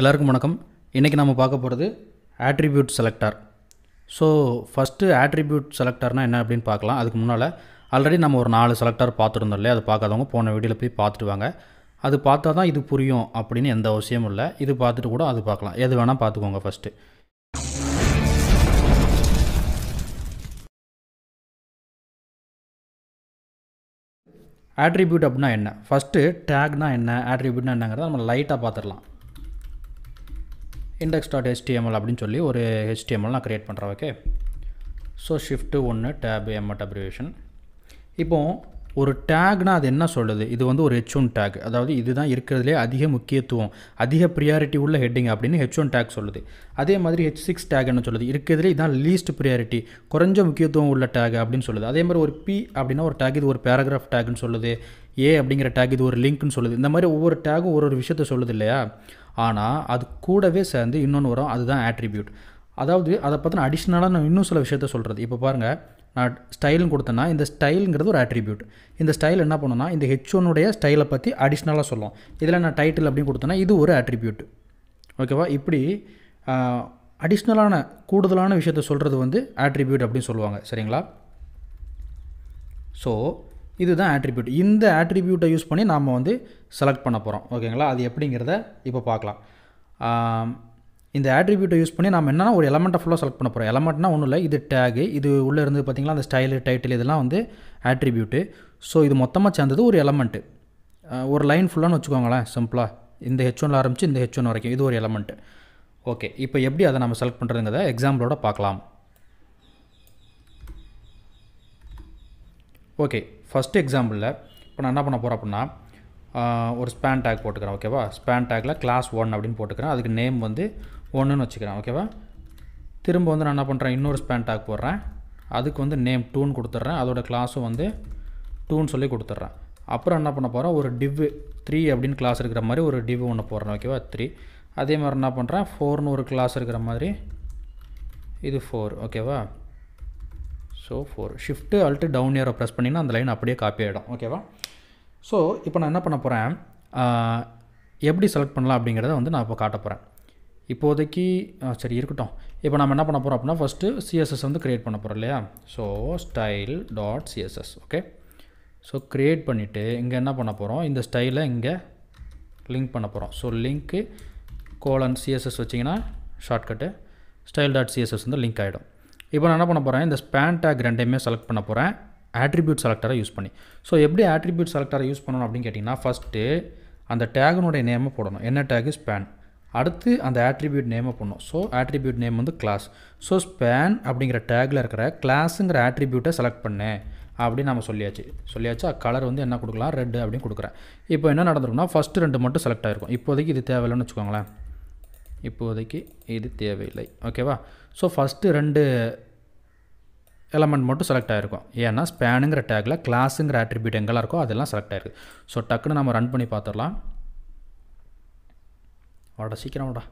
எல்லாருக்கும் வணக்கம் இன்றைக்கி நம்ம பார்க்க போகிறது attribute selector so first attribute செலக்டார்னால் என்ன அப்படின்னு பார்க்கலாம் அதுக்கு முன்னால் ஆல்ரெடி நம்ம ஒரு நாலு செலக்டார் பார்த்துருந்தோம் இல்லையா அதை பார்க்காதவங்க போன வீடியோவில் போய் பார்த்துட்டு வாங்க அது பார்த்தா தான் இது புரியும் அப்படின்னு எந்த அவசியமும் இல்லை இது பார்த்துட்டு கூட அது பார்க்கலாம் எது வேணால் பார்த்துக்கோங்க ஃபஸ்ட்டு ஆட்ரிபியூட் அப்படின்னா என்ன ஃபஸ்ட்டு டேக்னால் என்ன ஆட்ரிபியூட்னா என்னங்கிறத நம்ம லைட்டாக பார்த்துடலாம் இண்டெக்ஸ் டாட் ஹெச்டிஎம்எல் அப்படின்னு சொல்லி ஒரு ஹெச்டிஎம்எல் நான் க்ரியேட் பண்ணுறேன் ஓகே ஸோ ஷிஃப்ட்டு ஒன்று டேப் எம்எட் அப்ரிவேஷன் இப்போது ஒரு டேக்னால் அது என்ன சொல்லுது இது வந்து ஒரு ஹெச் ஒன் டேக் அதாவது இதுதான் இருக்கிறதுலே அதிக முக்கியத்துவம் அதிக ப்ரியாரிட்டி உள்ள ஹெட்டிங் அப்படின்னு ஹெச் ஒன் டேக் சொல்லுது அதே மாதிரி ஹெச் சிக்ஸ் டேக்னு சொல்லுது இருக்கிறதுலே இதான் லீஸ்ட் ப்ரியாரிட்டி குறைஞ்ச முக்கியத்துவம் உள்ள டேக் அப்படின்னு சொல்லுது அதே மாதிரி ஒரு பி அப்படின்னா ஒரு டேக் இது ஒரு பேராகிராஃப் டேக்னு சொல்லுது ஏ அப்படிங்கிற டேக் இது ஒரு லிங்க்னு சொல்லுது இந்த மாதிரி ஒவ்வொரு டேகும் ஒரு ஒரு விஷயத்த சொல்லுது இல்லையா ஆனால் அது கூடவே சேர்ந்து இன்னொன்று வரும் அதுதான் ஆட்ரிபியூட் அதாவது அதை பற்றின அடிஷ்னலாக நான் இன்னும் சில விஷயத்த சொல்கிறது இப்போ பாருங்கள் நான் ஸ்டைல்னு கொடுத்தேன்னா இந்த ஸ்டைலுங்கிறது ஒரு ஆட்ரிபியூட் இந்த ஸ்டைல் என்ன பண்ணுன்னா இந்த ஹெச் ஒன்னுடைய ஸ்டைலை பற்றி அடிஷ்னலாக சொல்லும் இதில் நான் டைட்டில் அப்படின்னு கொடுத்தேன்னா இது ஒரு ஆட்ரிபியூட் ஓகேவா இப்படி அடிஷ்னலான கூடுதலான விஷயத்த சொல்கிறது வந்து ஆட்ரிபியூட் அப்படின்னு சொல்லுவாங்க சரிங்களா ஸோ இதுதான் ஆட்ரிபியூட் இந்த ஆட்ரிபியூட்டை யூஸ் பண்ணி நாம் வந்து செலக்ட் பண்ண போகிறோம் ஓகேங்களா அது எப்படிங்கிறத இப்போ பார்க்கலாம் இந்த ஆட்ரிபியூட்டை யூஸ் பண்ணி நம்ம என்னென்னா ஒரு எலமெண்ட்டை ஃபுல்லாக செலக்ட் பண்ண போகிறோம் எலமெண்ட்னா ஒன்றும் இல்லை இது டேகு இது உள்ளே இருந்து பார்த்திங்களா அந்த ஸ்டைலு டைட்டில் இதெல்லாம் வந்து ஆட்ரிபியூட்டு ஸோ இது மொத்தமாக சேர்ந்தது ஒரு எலமெண்ட்டு ஒரு லைன் ஃபுல்லானு வச்சுக்கோங்களேன் சிம்பிளாக இந்த ஹெச் ஒன்ல ஆரம்பித்து இந்த ஹெச் ஒன் வரைக்கும் இது ஒரு எலமெண்ட்டு ஓகே இப்போ எப்படி அதை நம்ம செலக்ட் பண்ணுறதுங்கிறத எக்ஸாம்பிளோட பார்க்கலாம் ஓகே ஃபஸ்ட்டு எக்ஸாம்பிளில் இப்போ நான் என்ன பண்ண போகிறேன் அப்படின்னா ஒரு ஸ்பேன் டேக் போட்டுக்கிறேன் ஓகேவா ஸ்பேன் டேக்கில் கிளாஸ் ஒன் அப்படின்னு போட்டுக்கிறேன் அதுக்கு நேம் வந்து ஒன்றுன்னு வச்சுக்கிறேன் ஓகேவா திரும்ப வந்து நான் என்ன பண்ணுறேன் இன்னொரு ஸ்பேன் டேக் போடுறேன் அதுக்கு வந்து நேம் டூன்னு கொடுத்துட்றேன் அதோட கிளாஸும் வந்து டூன்னு சொல்லி கொடுத்துட்றேன் அப்புறம் என்ன பண்ண போகிறேன் ஒரு டிவ்வு த்ரீ அப்படின்னு கிளாஸ் இருக்கிற மாதிரி ஒரு டிவ் ஒன்று போடுறேன் ஓகேவா த்ரீ அதே மாதிரி என்ன பண்ணுறேன் ஃபோர்னு ஒரு கிளாஸ் இருக்கிற மாதிரி இது ஃபோர் ஓகேவா so four shift alt down arrow press பண்ணிங்கன்னா அந்த லைன் அப்படியே காப்பி ஆகிடும் ஓகேவா ஸோ இப்போ நான் என்ன பண்ண போகிறேன் எப்படி செலக்ட் பண்ணலாம் அப்படிங்கிறத வந்து நான் இப்போ காட்ட போகிறேன் இப்போதைக்கு சரி இருக்கட்டும் இப்போ நம்ம என்ன பண்ண போகிறோம் அப்படின்னா ஃபஸ்ட்டு சிஎஸ்எஸ் வந்து க்ரியேட் பண்ண போகிறோம் இல்லையா so style dot CSS okay so create பண்ணிவிட்டு இங்கே என்ன பண்ண போகிறோம் இந்த ஸ்டைலை இங்கே லிங்க் பண்ண போகிறோம் ஸோ லிங்க்கு கோலன் சிஎஸ்எஸ் வச்சிங்கன்னா ஷார்ட்கட்டு ஸ்டைல் டாட் சிஎஸ்எஸ் வந்து லிங்க் ஆகிடும் இப்போ நான் என்ன பண்ண போகிறேன் இந்த ஸ்பேன் டேக் ரெண்டையுமே செலக்ட் பண்ண போகிறேன் ஆட்ரிபியூட் செலக்டரை யூஸ் பண்ணி ஸோ எப்படி ஆட்ரிபியூட் செலக்டரை யூஸ் பண்ணணும் அப்படின்னு கேட்டிங்கன்னா ஃபஸ்ட்டு அந்த டேகுனுடைய நேமை போடணும் என்ன டேகு ஸ்பேன் அடுத்து அந்த ஆட்ரிபியூட் நேமை போடணும் ஸோ ஆட்ரிபியூட் நேம் வந்து கிளாஸ் ஸோ ஸ்பேன் அப்படிங்கிற டேக்கில் இருக்கிற கிளாஸுங்கிற ஆட்ரிபியூட்டை செலக்ட் பண்ணேன் அப்படின்னு நம்ம சொல்லியாச்சு சொல்லியாச்சு கலர் வந்து என்ன கொடுக்கலாம் ரெட் அப்படின்னு கொடுக்குறேன் இப்போ என்ன நடந்துருக்குன்னா ஃபஸ்ட்டு ரெண்டு மட்டும் செலக்ட் ஆகிருக்கும் இப்போதைக்கு இது தேவையில்லைன்னு வச்சுக்கோங்களேன் இப்போதைக்கு இது தேவையில்லை ஓகேவா ஸோ ஃபஸ்ட்டு ரெண்டு எலமெண்ட் மட்டும் செலக்ட் ஆகிருக்கும் ஏன்னா ஸ்பேனுங்கிற டேக்கில் கிளாஸுங்கிற ஆட்ரிபியூட் எங்கெல்லாம் இருக்கோ அதெல்லாம் செலக்ட் ஆகிருக்கு ஸோ டக்குன்னு நம்ம ரன் பண்ணி பார்த்துடலாம் வாடா சீக்கிரம் வாடா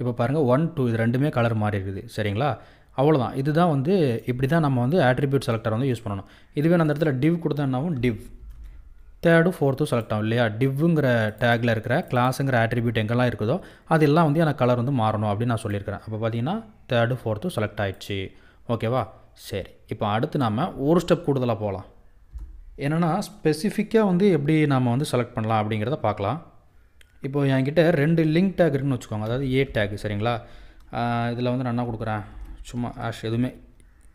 இப்போ பாருங்கள் ஒன் டூ இது ரெண்டுமே கலர் மாறி இருக்குது சரிங்களா அவ்வளோதான் இதுதான் வந்து இப்படி தான் நம்ம வந்து ஆட்ரிபியூட் செலக்டர் வந்து யூஸ் பண்ணணும் இதுவே அந்த இடத்துல டிவ் கொடுத்தா டிவ் தேர்டு ஃபோர்த்தும் செலக்ட் ஆகும் இல்லையா டிவ்வுங்கிற டேக்கில் இருக்கிற கிளாஸுங்கிற ஆட்ரிபியூட் எங்கெல்லாம் இருக்குதோ அதெல்லாம் வந்து எனக்கு கலர் வந்து மாறணும் அப்படின்னு நான் சொல்லியிருக்கிறேன் அப்போ பார்த்தீங்கன்னா தேர்டு ஃபோர்த்தும் செலக்ட் ஆகிடுச்சு ஓகேவா சரி இப்போ அடுத்து நாம் ஒரு ஸ்டெப் கூடுதலாக போகலாம் என்னென்னா ஸ்பெசிஃபிக்காக வந்து எப்படி நாம் வந்து செலக்ட் பண்ணலாம் அப்படிங்கிறத பார்க்கலாம் இப்போது என்கிட்ட ரெண்டு லிங்க் டேக் இருக்குன்னு வச்சுக்கோங்க அதாவது ஏ டேக் சரிங்களா இதில் வந்து நான் என்ன கொடுக்குறேன் சும்மா ஆஷ் எதுவுமே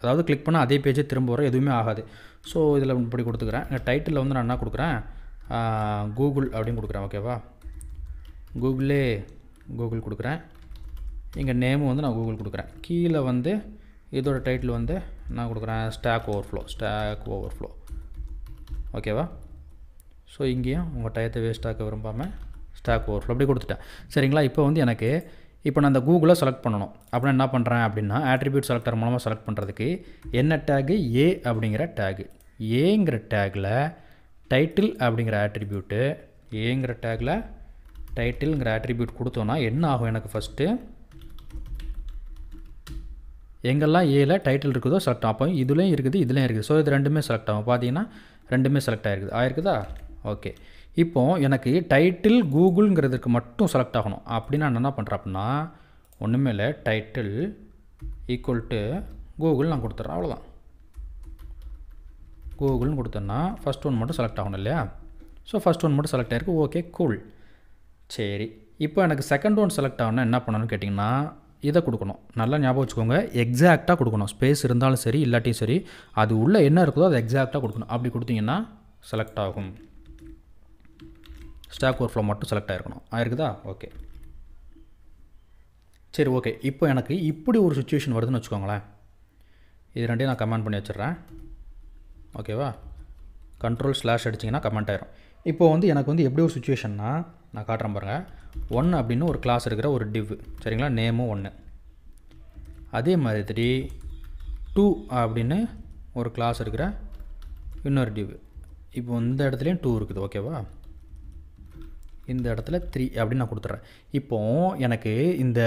அதாவது கிளிக் பண்ணால் அதே பேஜே திரும்ப வர எதுவுமே ஆகாது ஸோ இதில் இப்படி கொடுத்துக்கிறேன் டைட்டிலில் வந்து நான் என்ன கொடுக்குறேன் கூகுள் அப்படின்னு கொடுக்குறேன் ஓகேவா கூகுளே கூகுள் கொடுக்குறேன் இங்கே நேமும் வந்து நான் கூகுள் கொடுக்குறேன் கீழே வந்து இதோட டைட்டில் வந்து நான் கொடுக்குறேன் Stack Overflow Stack Overflow ஓகேவா ஸோ இங்கேயும் உங்கள் டயத்தை வேஸ்ட்டாக விரும்பாமல் ஸ்டாக் ஓவர் ஃப்ளோ அப்படி கொடுத்துட்டேன் சரிங்களா இப்போ வந்து எனக்கு இப்போ நான் அந்த கூகுளை செலக்ட் பண்ணணும் அப்புறம் என்ன பண்ணுறேன் அப்படின்னா ஆட்ரிபியூட் செலக்டர் மூலமாக செலக்ட் பண்ணுறதுக்கு என்ன டேகு ஏ அப்படிங்கிற டேகு ஏங்கிற டேக்கில் டைட்டில் அப்படிங்கிற ஆட்ரிபியூட்டு ஏங்கிற டேக்கில் டைட்டில்ங்கிற ஆட்ரிபியூட் கொடுத்தோன்னா என்ன ஆகும் எனக்கு ஃபஸ்ட்டு எங்கெல்லாம் ஏல டைட்டில் இருக்குதோ செலக்ட் ஆகும் அப்போ இதுலேயும் இருக்குது இதுலேயும் இருக்குது ஸோ இது ரெண்டுமே செலக்ட் ஆகும் பார்த்தீங்கன்னா ரெண்டுமே செலக்ட் ஆகிருக்குது ஆயிருக்குதா ஓகே இப்போ எனக்கு டைட்டில் கூகுள்ங்கிறதுக்கு மட்டும் செலக்ட் ஆகணும் அப்படின்னு நான் என்ன பண்ணுறேன் அப்படின்னா ஒன்றுமே இல்லை டைட்டில் ஈக்குவல் டு கூகுள் நான் கொடுத்துட்றேன் அவ்வளோதான் கூகுள்னு கொடுத்தேன்னா ஃபஸ்ட் ஒன் மட்டும் செலக்ட் ஆகணும் இல்லையா ஸோ ஃபஸ்ட் ஒன் மட்டும் செலக்ட் ஆகிருக்கு ஓகே கூல் சரி இப்போ எனக்கு செகண்ட் ஒன் செலக்ட் ஆகணும் என்ன பண்ணணும்னு கேட்டிங்கன்னா இதை கொடுக்கணும் நல்லா ஞாபகம் வச்சுக்கோங்க எக்ஸாக்டாக கொடுக்கணும் ஸ்பேஸ் இருந்தாலும் சரி இல்லாட்டியும் சரி அது உள்ளே என்ன இருக்குதோ அதை எக்ஸாக்டாக கொடுக்கணும் அப்படி கொடுத்தீங்கன்னா செலக்ட் ஆகும் ஸ்டாக் ஒர்க் ஃப்ளோ மட்டும் செலக்ட் ஆகிருக்கணும் ஆயிருக்குதா ஓகே சரி ஓகே இப்போ எனக்கு இப்படி ஒரு சுச்சுவேஷன் வருதுன்னு வச்சுக்கோங்களேன் இது ரெண்டையும் நான் கமெண்ட் பண்ணி வச்சிடுறேன் ஓகேவா கண்ட்ரோல் ஸ்லாஷ் அடிச்சிங்கன்னா கமெண்ட் ஆயிரும் இப்போ வந்து எனக்கு வந்து எப்படி ஒரு சுச்சுவேஷன்னா நான் காட்டுறேன் பாருங்கள் ஒன் அப்படின்னு ஒரு கிளாஸ் இருக்கிற ஒரு டிவ் சரிங்களா நேமும் ஒன்று அதே மாதிரி டூ அப்படின்னு ஒரு கிளாஸ் இருக்கிற இன்னொரு டிவ் இப்போ இந்த இடத்துலையும் டூ இருக்குது ஓகேவா இந்த இடத்துல த்ரீ அப்படின்னு நான் கொடுத்துட்றேன் இப்போது எனக்கு இந்த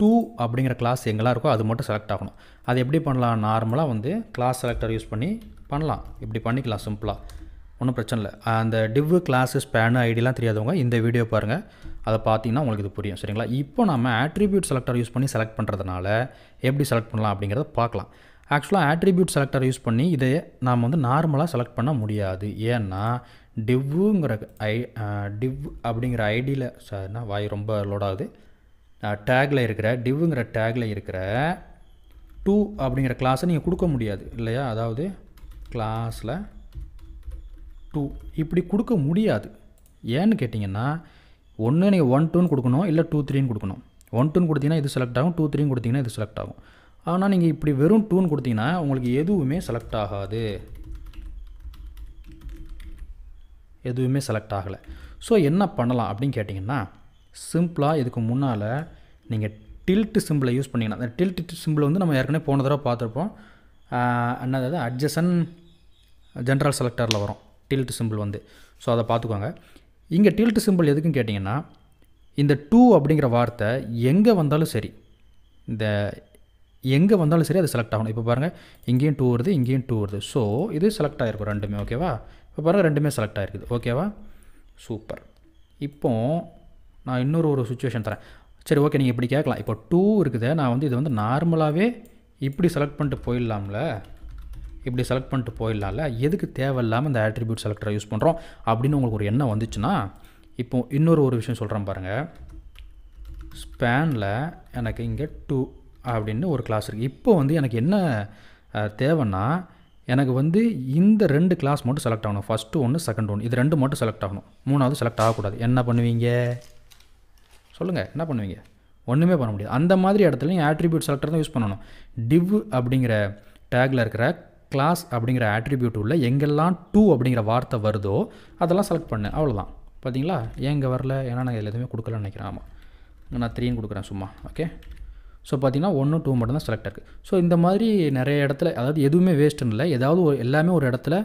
டூ அப்படிங்கிற கிளாஸ் எங்கெல்லாம் இருக்கோ அது மட்டும் செலக்ட் ஆகணும் அது எப்படி பண்ணலாம் நார்மலாக வந்து கிளாஸ் செலக்டர் யூஸ் பண்ணி பண்ணலாம் இப்படி பண்ணிக்கலாம் சிம்பிளாக ஒன்றும் பிரச்சனை இல்லை அந்த டிவ்வு கிளாஸு ஸ்பேனு ஐடிலாம் தெரியாதவங்க இந்த வீடியோ பாருங்கள் அதை பார்த்தீங்கன்னா உங்களுக்கு இது புரியும் சரிங்களா இப்போ நம்ம ஆட்ரிபியூட் செலக்டர் யூஸ் பண்ணி செலக்ட் பண்ணுறதுனால எப்படி செலக்ட் பண்ணலாம் அப்படிங்கிறத பார்க்கலாம் ஆக்சுவலாக ஆட்ரிபியூட் செலக்டர் யூஸ் பண்ணி இதை நாம் வந்து நார்மலாக செலக்ட் பண்ண முடியாது ஏன்னா டிவ்வுங்கிற ஐ டிவ் அப்படிங்கிற ஐடியில் சார்னா வாய் ரொம்ப லோடாகுது டேக்கில் இருக்கிற டிவ்வுங்கிற டேக்கில் இருக்கிற டூ அப்படிங்கிற கிளாஸை நீங்கள் கொடுக்க முடியாது இல்லையா அதாவது கிளாஸில் டூ இப்படி கொடுக்க முடியாது ஏன்னு கேட்டிங்கன்னா ஒன்று நீங்கள் ஒன் டூன்னு கொடுக்கணும் இல்லை டூ த்ரீன்னு கொடுக்கணும் ஒன் டூன்னு கொடுத்தீங்கன்னா இது செலக்ட் ஆகும் டூ த்ரீன்னு கொடுத்தீங்கன்னா இது செலக்ட் ஆகும் ஆனால் நீங்கள் இப்படி வெறும் டூன்னு கொடுத்தீங்கன்னா உங்களுக்கு எதுவுமே செலக்ட் ஆகாது எதுவுமே செலக்ட் ஆகலை ஸோ என்ன பண்ணலாம் அப்படின்னு கேட்டிங்கன்னா சிம்பிளாக இதுக்கு முன்னால் நீங்கள் டில்ட்டு சிம்பிளை யூஸ் பண்ணிங்கன்னா அந்த டில்ட்டு சிம்பிள் வந்து நம்ம ஏற்கனவே போன தடவை பார்த்துருப்போம் அதாவது அட்ஜசன் ஜென்ரல் செலக்டரில் வரும் டில்ட்டு சிம்பிள் வந்து ஸோ அதை பார்த்துக்கோங்க இங்கே டில்ட்டு சிம்பிள் எதுக்குன்னு கேட்டிங்கன்னா இந்த டூ அப்படிங்கிற வார்த்தை எங்கே வந்தாலும் சரி இந்த எங்கே வந்தாலும் சரி அது செலக்ட் ஆகணும் இப்போ பாருங்கள் இங்கேயும் டூ வருது இங்கேயும் டூ வருது ஸோ இது செலக்ட் ஆகிருக்கும் ரெண்டுமே ஓகேவா இப்போ பாருங்கள் ரெண்டுமே செலக்ட் ஆகிருக்குது ஓகேவா சூப்பர் இப்போது நான் இன்னொரு ஒரு சுச்சுவேஷன் தரேன் சரி ஓகே நீங்கள் இப்படி கேட்கலாம் இப்போ டூ இருக்குது நான் வந்து இது வந்து நார்மலாகவே இப்படி செலக்ட் பண்ணிட்டு போயிடலாம்ல இப்படி செலக்ட் பண்ணிட்டு போயிடலாம்ல எதுக்கு தேவையில்லாமல் இந்த ஆட்ரிபியூட் செலக்டரை யூஸ் பண்ணுறோம் அப்படின்னு உங்களுக்கு ஒரு எண்ணம் வந்துச்சுன்னா இப்போ இன்னொரு ஒரு விஷயம் சொல்கிறேன் பாருங்கள் ஸ்பேனில் எனக்கு இங்கே டூ அப்படின்னு ஒரு கிளாஸ் இருக்குது இப்போ வந்து எனக்கு என்ன தேவைன்னா எனக்கு வந்து இந்த ரெண்டு கிளாஸ் மட்டும் செலக்ட் ஆகணும் ஃபஸ்ட்டு ஒன்று செகண்ட் ஒன்று இது ரெண்டு மட்டும் செலக்ட் ஆகணும் மூணாவது செலக்ட் ஆகக்கூடாது என்ன பண்ணுவீங்க சொல்லுங்கள் என்ன பண்ணுவீங்க ஒன்றுமே பண்ண முடியாது அந்த மாதிரி இடத்துலையும் ஆட்ரிபியூட் செலக்டர் தான் யூஸ் பண்ணணும் டிவ் அப்படிங்கிற டேக்கில் இருக்கிற கிளாஸ் அப்படிங்கிற ஆட்ரிபியூட் உள்ள எங்கெல்லாம் டூ அப்படிங்கிற வார்த்தை வருதோ அதெல்லாம் செலக்ட் பண்ணு அவ்வளோதான் பார்த்தீங்களா எங்கே வரல ஏன்னா நான் எதுவுமே கொடுக்கலன்னு நினைக்கிறேன் ஆமாம் நான் த்ரீன்னு கொடுக்குறேன் சும்மா ஓகே ஸோ பார்த்தீங்கன்னா ஒன்று டூ மட்டும் தான் செலக்ட் இருக்குது ஸோ இந்த மாதிரி நிறைய இடத்துல அதாவது எதுவுமே வேஸ்ட்டுன்னு இல்லை ஏதாவது ஒரு எல்லாமே ஒரு இடத்துல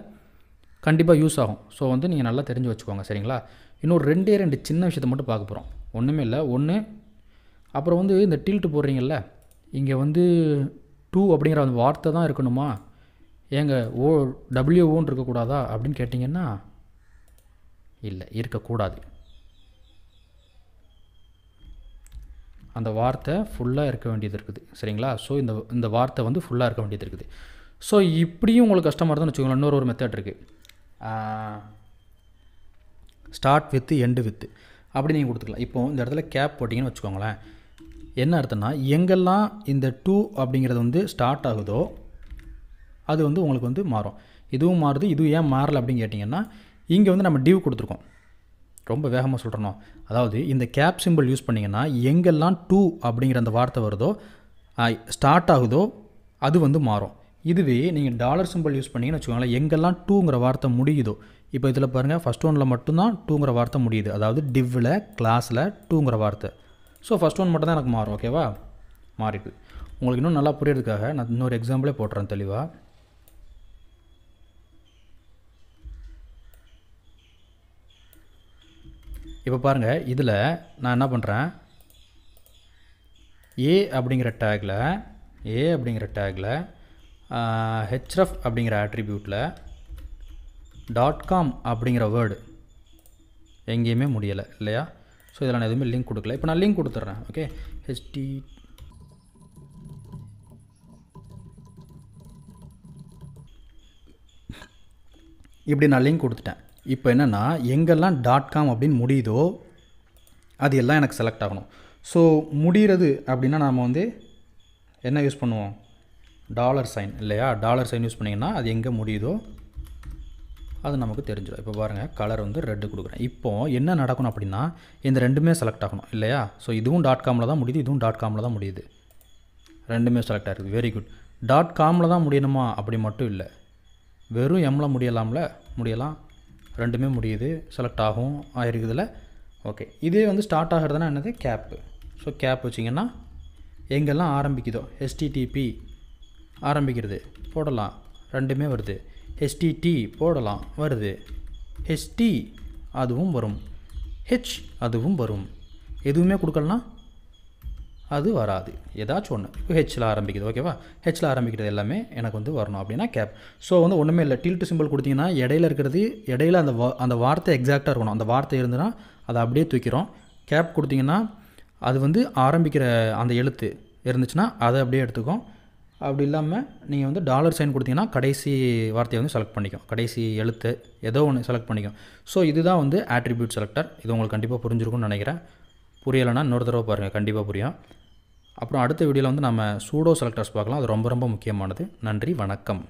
கண்டிப்பாக யூஸ் ஆகும் ஸோ வந்து நீங்கள் நல்லா தெரிஞ்சு வச்சுக்கோங்க சரிங்களா இன்னொரு ரெண்டே ரெண்டு சின்ன விஷயத்தை மட்டும் பார்க்க போகிறோம் ஒன்றுமே இல்லை ஒன்று அப்புறம் வந்து இந்த டில்ட்டு போடுறீங்கல்ல இங்கே வந்து டூ அப்படிங்கிற அந்த வார்த்தை தான் இருக்கணுமா ஏங்க ஓ ஓன்னு இருக்கக்கூடாதா அப்படின்னு கேட்டிங்கன்னா இல்லை இருக்கக்கூடாது அந்த வார்த்தை ஃபுல்லாக இருக்க வேண்டியது இருக்குது சரிங்களா ஸோ இந்த இந்த வார்த்தை வந்து ஃபுல்லாக இருக்க வேண்டியது இருக்குது ஸோ இப்படியும் உங்களுக்கு கஷ்டமாக இருந்தோன்னு வச்சுக்கோங்களேன் இன்னொரு ஒரு மெத்தட் இருக்குது ஸ்டார்ட் வித்து எண்டு வித்து அப்படி நீங்கள் கொடுத்துக்கலாம் இப்போது இந்த இடத்துல கேப் போட்டிங்கன்னு வச்சுக்கோங்களேன் என்ன அர்த்தம்னா எங்கெல்லாம் இந்த டூ அப்படிங்கிறது வந்து ஸ்டார்ட் ஆகுதோ அது வந்து உங்களுக்கு வந்து மாறும் இதுவும் மாறுது இதுவும் ஏன் மாறலை அப்படின்னு கேட்டிங்கன்னா இங்கே வந்து நம்ம டியூ கொடுத்துருக்கோம் ரொம்ப வேகமாக சொல்கிறணும் அதாவது இந்த கேப் சிம்பிள் யூஸ் பண்ணிங்கன்னா எங்கெல்லாம் டூ அப்படிங்கிற அந்த வார்த்தை வருதோ ஸ்டார்ட் ஆகுதோ அது வந்து மாறும் இதுவே நீங்கள் டாலர் சிம்பிள் யூஸ் பண்ணிங்கன்னு வச்சுக்கோங்களேன் எங்கெல்லாம் டூங்கிற வார்த்தை முடியுதோ இப்போ இதில் பாருங்கள் ஃபஸ்ட் ஒனில் மட்டும்தான் டூங்கிற வார்த்தை முடியுது அதாவது டிவ்வில் கிளாஸில் டூங்கிற வார்த்தை ஸோ ஃபஸ்ட் ஒன் மட்டும் தான் எனக்கு மாறும் ஓகேவா மாறிட்டு உங்களுக்கு இன்னும் நல்லா புரியறதுக்காக நான் இன்னொரு எக்ஸாம்பிளே போட்டுறேன் தெளிவாக இப்போ பாருங்கள் இதில் நான் என்ன பண்ணுறேன் ஏ அப்படிங்கிற டேக்கில் ஏ அப்படிங்கிற டேக்கில் ஹெச்எஃப் அப்படிங்கிற ஆட்ரிபியூட்டில் டாட் காம் அப்படிங்கிற வேர்டு எங்கேயுமே முடியலை இல்லையா ஸோ இதில் நான் எதுவுமே லிங்க் கொடுக்கல இப்போ நான் லிங்க் கொடுத்துட்றேன் ஓகே ஹெச்டி இப்படி நான் லிங்க் கொடுத்துட்டேன் இப்போ என்னென்னா எங்கெல்லாம் டாட் காம் அப்படின்னு முடியுதோ அது எல்லாம் எனக்கு செலக்ட் ஆகணும் ஸோ முடிகிறது அப்படின்னா நாம் வந்து என்ன யூஸ் பண்ணுவோம் டாலர் சைன் இல்லையா டாலர் சைன் யூஸ் பண்ணிங்கன்னா அது எங்கே முடியுதோ அது நமக்கு தெரிஞ்சிடும் இப்போ பாருங்கள் கலர் வந்து ரெட்டு கொடுக்குறேன் இப்போது என்ன நடக்கணும் அப்படின்னா இந்த ரெண்டுமே செலக்ட் ஆகணும் இல்லையா ஸோ இதுவும் டாட் காமில் தான் முடியுது இதுவும் டாட் காமில் தான் முடியுது ரெண்டுமே செலக்ட் ஆகிருக்கு வெரி குட் டாட் காமில் தான் முடியணுமா அப்படி மட்டும் இல்லை வெறும் எம்மில் முடியலாம்ல முடியலாம் ரெண்டுமே முடியுது செலக்ட் ஆகும் ஆயிருக்குதுல ஓகே இதே வந்து ஸ்டார்ட் ஆகிறதுனா என்னது கேப்பு ஸோ கேப் வச்சிங்கன்னா எங்கெல்லாம் ஆரம்பிக்குதோ ஹெச்டிடிபி ஆரம்பிக்கிறது போடலாம் ரெண்டுமே வருது ஹெச்டிடி போடலாம் வருது ஹெச்டி அதுவும் வரும் ஹெச் அதுவும் வரும் எதுவுமே கொடுக்கலனா அது வராது ஏதாச்சும் ஒன்று இப்போ ஹெச்சில் ஆரம்பிக்குது ஓகேவா ஹெச்சில் ஆரம்பிக்கிறது எல்லாமே எனக்கு வந்து வரணும் அப்படின்னா கேப் ஸோ வந்து ஒன்றுமே இல்லை டில்ட்டு சிம்பிள் கொடுத்தீங்கன்னா இடையில இருக்கிறது இடையில அந்த அந்த வார்த்தை எக்ஸாக்டாக இருக்கணும் அந்த வார்த்தை இருந்துன்னா அதை அப்படியே தூக்கிறோம் கேப் கொடுத்தீங்கன்னா அது வந்து ஆரம்பிக்கிற அந்த எழுத்து இருந்துச்சுன்னா அதை அப்படியே எடுத்துக்கும் அப்படி இல்லாமல் நீங்கள் வந்து டாலர் சைன் கொடுத்தீங்கன்னா கடைசி வார்த்தையை வந்து செலக்ட் பண்ணிக்கும் கடைசி எழுத்து ஏதோ ஒன்று செலக்ட் பண்ணிக்கும் ஸோ இதுதான் வந்து ஆட்ரிபியூட் செலக்டர் இது உங்களுக்கு கண்டிப்பாக புரிஞ்சிருக்கும்னு நினைக்கிறேன் புரியலைன்னா இன்னொரு தடவை பாருங்கள் கண்டிப்பாக புரியும் அப்புறம் அடுத்த வீடியோவில் வந்து நம்ம சூடோ செலக்டர்ஸ் பார்க்கலாம் அது ரொம்ப ரொம்ப முக்கியமானது நன்றி வணக்கம்